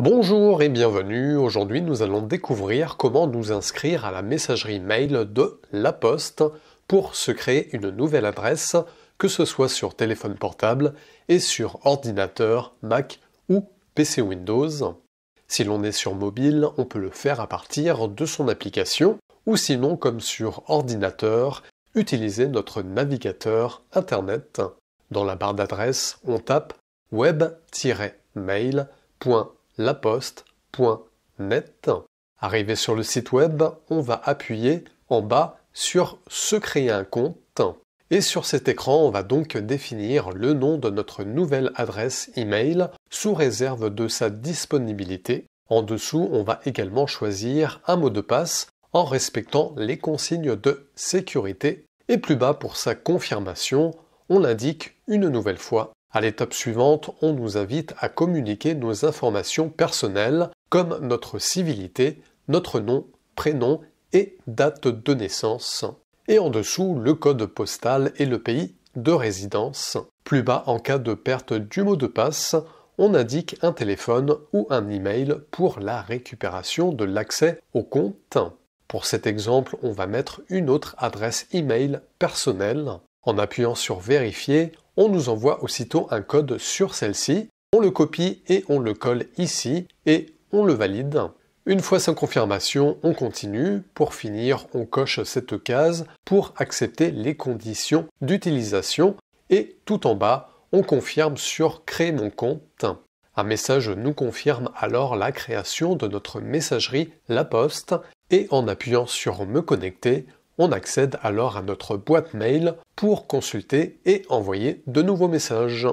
Bonjour et bienvenue. Aujourd'hui, nous allons découvrir comment nous inscrire à la messagerie mail de La Poste pour se créer une nouvelle adresse, que ce soit sur téléphone portable et sur ordinateur, Mac ou PC Windows. Si l'on est sur mobile, on peut le faire à partir de son application ou sinon, comme sur ordinateur, utiliser notre navigateur Internet. Dans la barre d'adresse, on tape web-mail.com laposte.net. Arrivé sur le site web, on va appuyer en bas sur Se créer un compte et sur cet écran, on va donc définir le nom de notre nouvelle adresse email sous réserve de sa disponibilité. En dessous, on va également choisir un mot de passe en respectant les consignes de sécurité. Et plus bas, pour sa confirmation, on l'indique une nouvelle fois à l'étape suivante, on nous invite à communiquer nos informations personnelles comme notre civilité, notre nom, prénom et date de naissance. Et en dessous, le code postal et le pays de résidence. Plus bas, en cas de perte du mot de passe, on indique un téléphone ou un email pour la récupération de l'accès au compte. Pour cet exemple, on va mettre une autre adresse email personnelle. En appuyant sur Vérifier, on nous envoie aussitôt un code sur celle-ci, on le copie et on le colle ici et on le valide. Une fois sa confirmation, on continue. Pour finir, on coche cette case pour accepter les conditions d'utilisation et tout en bas, on confirme sur Créer mon compte. Un message nous confirme alors la création de notre messagerie La Poste et en appuyant sur Me connecter, on accède alors à notre boîte mail pour consulter et envoyer de nouveaux messages.